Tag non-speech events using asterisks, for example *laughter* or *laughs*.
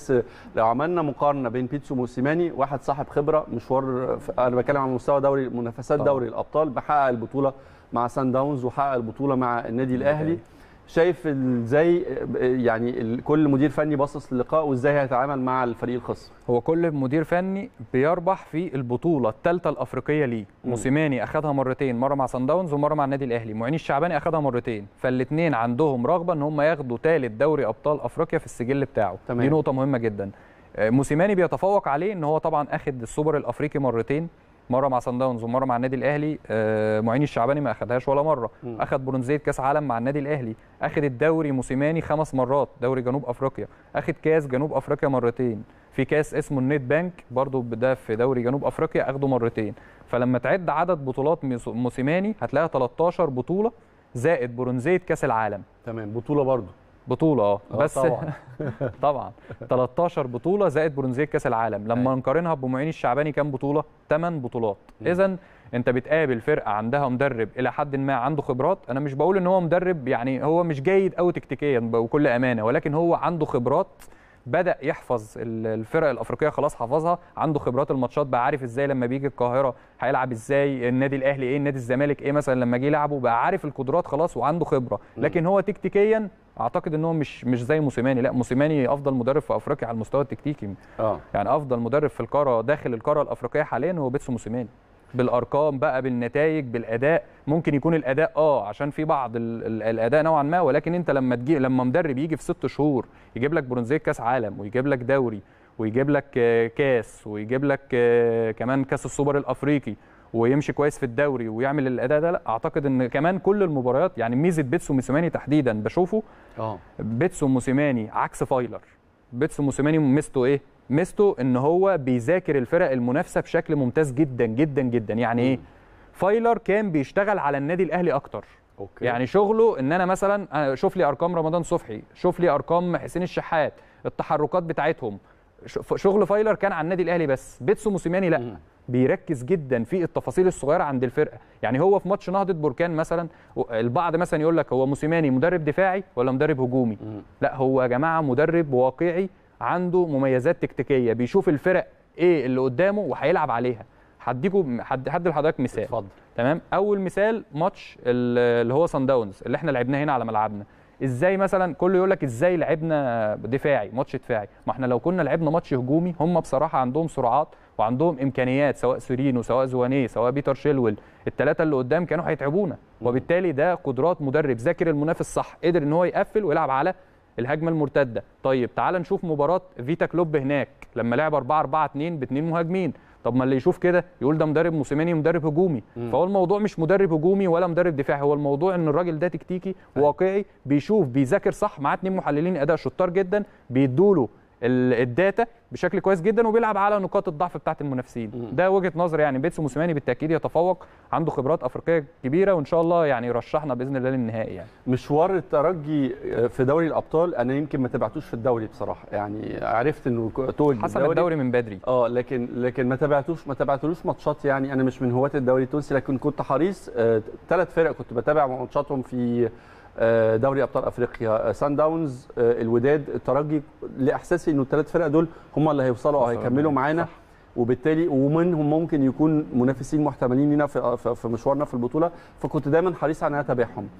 بس لو عملنا مقارنه بين بيتسو موسيماني واحد صاحب خبره مشوار انا بتكلم عن مستوى دوري منافسات دوري الابطال بحقق البطوله مع سان داونز وحقق البطوله مع النادي الاهلي شايف ازاي يعني كل مدير فني باصص للقاء وازاي هيتعامل مع الفريق الخصم هو كل مدير فني بيربح في البطوله الثالثه الافريقيه ليه موسيماني اخذها مرتين مره مع سان داونز ومره مع النادي الاهلي معين الشعباني اخذها مرتين فالاثنين عندهم رغبه ان هم ياخدوا ثالث دوري ابطال افريقيا في السجل بتاعه تمام. دي نقطه مهمه جدا آه، موسيماني بيتفوق عليه ان هو طبعا اخذ السوبر الافريقي مرتين مره مع سان داونز ومره مع النادي الاهلي آه، معين الشعباني ما اخدهاش ولا مره م. اخد برونزيه كاس عالم مع النادي الاهلي اخد الدوري موسيماني خمس مرات دوري جنوب افريقيا اخد كاس جنوب افريقيا مرتين في كاس اسمه النيت بانك برضه ده في دوري جنوب افريقيا اخده مرتين فلما تعد عدد بطولات موسيماني هتلاقيها 13 بطوله زائد برونزيه كاس العالم تمام بطوله برضه بطوله آه. اه بس طبعا *laughs* طبعا 13 بطوله زائد برونزيه كاس العالم لما أي. أيوة. نقارنها بمعين الشعباني كام بطوله 8 بطولات اذا انت بتقابل فرقه عندها مدرب الى حد ما عنده خبرات انا مش بقول ان هو مدرب يعني هو مش جيد قوي تكتيكيا بكل امانه ولكن هو عنده خبرات بدا يحفظ الفرق الافريقيه خلاص حفظها عنده خبرات الماتشات بقى عارف ازاي لما بيجي القاهره هيلعب ازاي النادي الاهلي ايه النادي الزمالك ايه مثلا لما جه لعبه بقى عارف القدرات خلاص وعنده خبره لكن هو تكتيكيا اعتقد ان هو مش مش زي موسيماني لا موسيماني افضل مدرب في افريقيا على المستوى التكتيكي اه يعني افضل مدرب في القاره داخل القاره الافريقيه حاليا هو بيتسو موسيماني بالارقام بقى بالنتائج بالاداء ممكن يكون الاداء اه عشان في بعض الاداء نوعا ما ولكن انت لما تجي لما مدرب يجي في ست شهور يجيب لك برونزيه كاس عالم ويجيب لك دوري ويجيب لك آه، كاس ويجيب لك آه، كمان كاس السوبر الافريقي ويمشي كويس في الدوري ويعمل الاداء ده لا اعتقد ان كمان كل المباريات يعني ميزه بيتسو موسيماني تحديدا بشوفه اه بيتسو موسيماني عكس فايلر بيتسو موسيماني ميزته ايه؟ ميزته ان هو بيذاكر الفرق المنافسه بشكل ممتاز جدا جدا جدا يعني ايه؟ فايلر كان بيشتغل على النادي الاهلي اكتر أوكي. يعني شغله ان انا مثلا آه، شوف لي ارقام رمضان صبحي شوف لي ارقام حسين الشحات التحركات بتاعتهم شغل فايلر كان عن النادي الاهلي بس بيتسو موسيماني لا بيركز جدا في التفاصيل الصغيره عند الفرقه يعني هو في ماتش نهضه بركان مثلا البعض مثلا يقول لك هو موسيماني مدرب دفاعي ولا مدرب هجومي لا هو يا جماعه مدرب واقعي عنده مميزات تكتيكيه بيشوف الفرق ايه اللي قدامه وهيلعب عليها هديكم حد حد لحضرتك مثال اتفضل تمام اول مثال ماتش اللي هو سان داونز اللي احنا لعبناه هنا على ملعبنا ازاي مثلا كله يقول لك ازاي لعبنا دفاعي ماتش دفاعي ما احنا لو كنا لعبنا ماتش هجومي هم بصراحه عندهم سرعات وعندهم امكانيات سواء سيرينو سواء زوانيه سواء بيتر شيلويل الثلاثه اللي قدام كانوا هيتعبونا وبالتالي ده قدرات مدرب ذاكر المنافس صح قدر ان هو يقفل ويلعب على الهجمه المرتده طيب تعال نشوف مباراه فيتا كلوب هناك لما لعب 4 4 2 باثنين مهاجمين طب ما اللي يشوف كده يقول ده مدرب موسيماني مدرب هجومي مم. فهو الموضوع مش مدرب هجومي ولا مدرب دفاعي هو الموضوع ان الراجل ده تكتيكي أيوة. واقعي بيشوف بيذاكر صح معاه اتنين محللين اداء شطار جدا بيدوا له الداتا بشكل كويس جدا وبيلعب على نقاط الضعف بتاعه المنافسين ده وجهه نظر يعني بيتسو موسيماني بالتاكيد يتفوق عنده خبرات افريقيه كبيره وان شاء الله يعني يرشحنا باذن الله للنهائي يعني مشوار الترجي آه، في دوري الابطال انا يمكن ما تابعتوش في الدوري بصراحه يعني عرفت انه توج حصل الدوري من بدري اه لكن لكن ما تابعتوش ما تابعتلوش ماتشات يعني انا مش من هواه الدوري التونسي لكن كنت حريص ثلاث آه، فرق كنت بتابع ماتشاتهم في آه، دوري ابطال افريقيا سان آه، داونز آه، الوداد الترجي لاحساسي انه الثلاث فرق دول هم اللي هيوصلوا او هيكملوا معانا وبالتالي ومنهم ممكن يكون منافسين محتملين لينا في مشوارنا في البطوله فكنت دايما حريص على ان اتابعهم